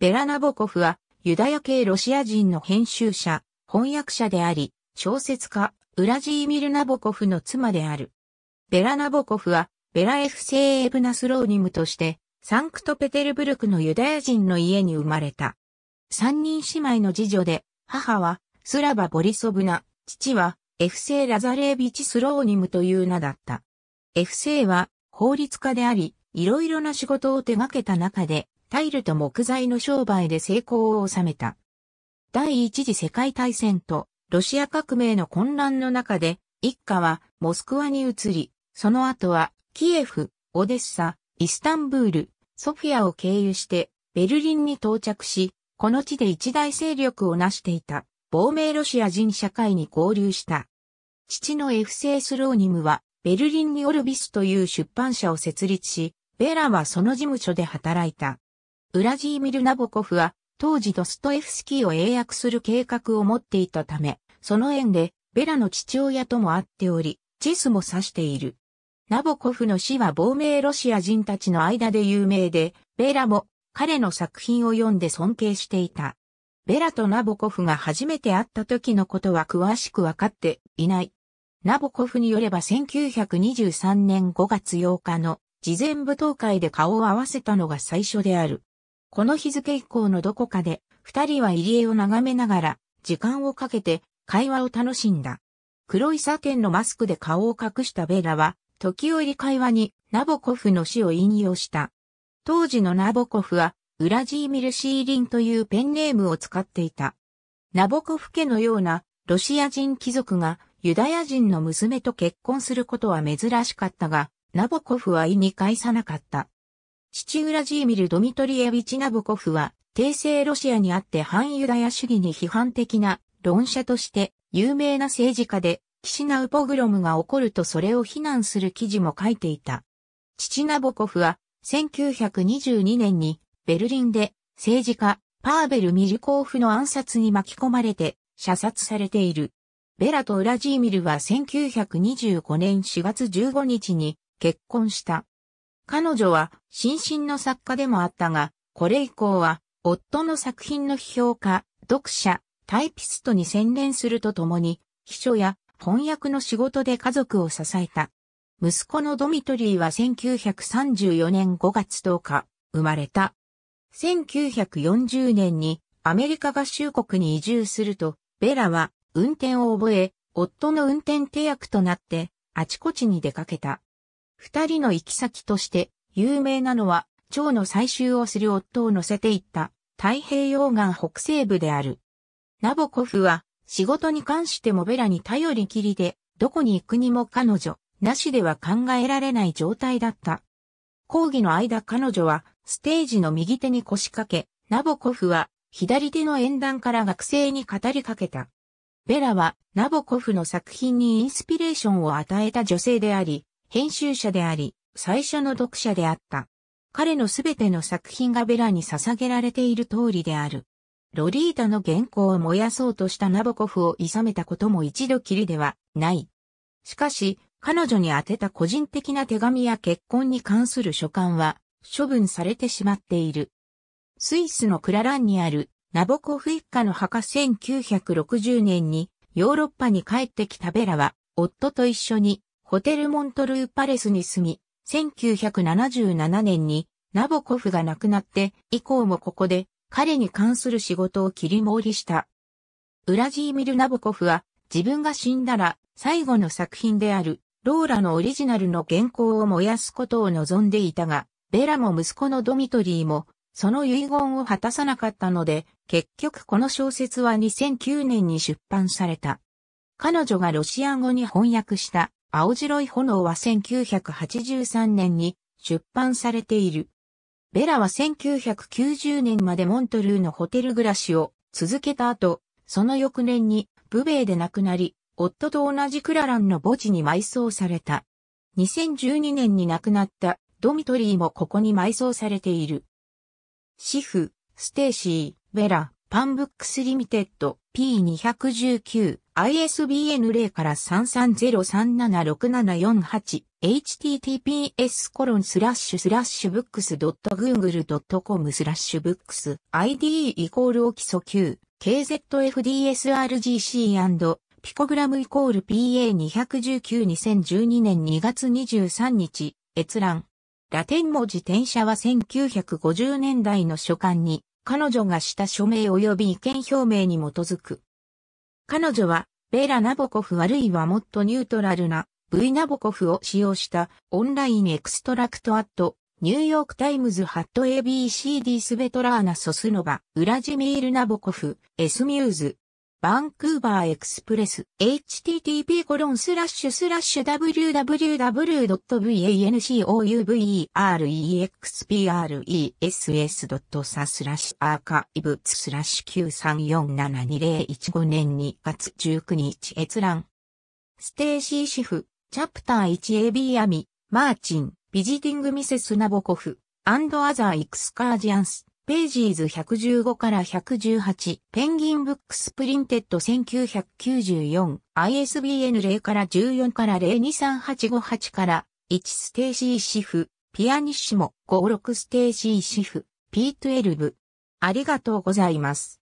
ベラナボコフは、ユダヤ系ロシア人の編集者、翻訳者であり、小説家、ウラジーミル・ナボコフの妻である。ベラナボコフは、ベラエフセーエブナスローニムとして、サンクトペテルブルクのユダヤ人の家に生まれた。三人姉妹の次女で、母は、スラバ・ボリソブナ、父は、エフセー・ラザレービチ・スローニムという名だった。エフセーは、法律家であり、いろいろな仕事を手掛けた中で、タイルと木材の商売で成功を収めた。第一次世界大戦とロシア革命の混乱の中で、一家はモスクワに移り、その後はキエフ、オデッサ、イスタンブール、ソフィアを経由してベルリンに到着し、この地で一大勢力を成していた亡命ロシア人社会に合流した。父のエフセイスローニムはベルリンにオルビスという出版社を設立し、ベラはその事務所で働いた。ウラジーミル・ナボコフは、当時ドストエフスキーを英訳する計画を持っていたため、その縁で、ベラの父親とも会っており、チェスも指している。ナボコフの死は亡命ロシア人たちの間で有名で、ベラも彼の作品を読んで尊敬していた。ベラとナボコフが初めて会った時のことは詳しくわかっていない。ナボコフによれば1923年5月8日の事前舞踏会で顔を合わせたのが最初である。この日付以降のどこかで、二人は入江を眺めながら、時間をかけて、会話を楽しんだ。黒いサテンのマスクで顔を隠したベラは、時折会話にナボコフの死を引用した。当時のナボコフは、ウラジーミル・シーリンというペンネームを使っていた。ナボコフ家のようなロシア人貴族がユダヤ人の娘と結婚することは珍しかったが、ナボコフは意に介さなかった。父ウラジーミル・ドミトリエビチ・ナボコフは、帝政ロシアにあって反ユダヤ主義に批判的な論者として有名な政治家で、キシナウポグロムが起こるとそれを非難する記事も書いていた。父ナボコフは、1922年にベルリンで政治家パーベル・ミリコーフの暗殺に巻き込まれて射殺されている。ベラとウラジーミルは1925年4月15日に結婚した。彼女は新進の作家でもあったが、これ以降は夫の作品の批評家、読者、タイピストに専念するとともに、秘書や翻訳の仕事で家族を支えた。息子のドミトリーは1934年5月10日、生まれた。1940年にアメリカ合衆国に移住すると、ベラは運転を覚え、夫の運転手役となって、あちこちに出かけた。二人の行き先として有名なのは、蝶の採集をする夫を乗せていった太平洋岸北西部である。ナボコフは仕事に関してもベラに頼りきりで、どこに行くにも彼女、なしでは考えられない状態だった。講義の間彼女はステージの右手に腰掛け、ナボコフは左手の演壇から学生に語りかけた。ベラはナボコフの作品にインスピレーションを与えた女性であり、編集者であり、最初の読者であった。彼のすべての作品がベラに捧げられている通りである。ロリータの原稿を燃やそうとしたナボコフを諌めたことも一度きりではない。しかし、彼女に宛てた個人的な手紙や結婚に関する書簡は処分されてしまっている。スイスのクラランにあるナボコフ一家の墓1960年にヨーロッパに帰ってきたベラは夫と一緒にホテルモントルーパレスに住み、1977年にナボコフが亡くなって以降もここで彼に関する仕事を切り盛りした。ウラジーミル・ナボコフは自分が死んだら最後の作品であるローラのオリジナルの原稿を燃やすことを望んでいたが、ベラも息子のドミトリーもその遺言を果たさなかったので、結局この小説は2009年に出版された。彼女がロシア語に翻訳した青白い炎は1983年に出版されている。ベラは1990年までモントルーのホテル暮らしを続けた後、その翌年にブベーで亡くなり、夫と同じクラランの墓地に埋葬された。2012年に亡くなったドミトリーもここに埋葬されている。シフ、ステーシー、ベラ、パンブックスリミテッド P219 ISBN 0から3 3 0 3 7 6 7 4 8 h t t p s コロンスラッシュスラッシュブックス .google.com スラッシュブックス ID イコールオキソ k z f d s r g c ピコグラムイコール PA219-2012 年2月23日閲覧ラテン文字転写は1950年代の書簡に彼女がした署名及び意見表明に基づく。彼女は、ベラ・ナボコフあるいはもっとニュートラルな V ナボコフを使用したオンラインエクストラクトアット、ニューヨークタイムズハット ABCD スベトラーナ・ソスノバ、ウラジミール・ナボコフ、エスミューズ、バンクーバーエクスプレス http://www.vancouverexpress.sa s h ッシュアーカイブスラッシュ93472015年2月19日閲覧。ステーシーシフ、チャプター 1AB アミ、マーチン、ビジティングミセスナボコフ、アンドアザーエクスカージアンス。ページーズ115から118、ペンギンブックスプリンテッド1994、ISBN 0から14から023858から、1ステーシーシフ、ピアニッシモ、56ステーシーシフ、P12。ありがとうございます。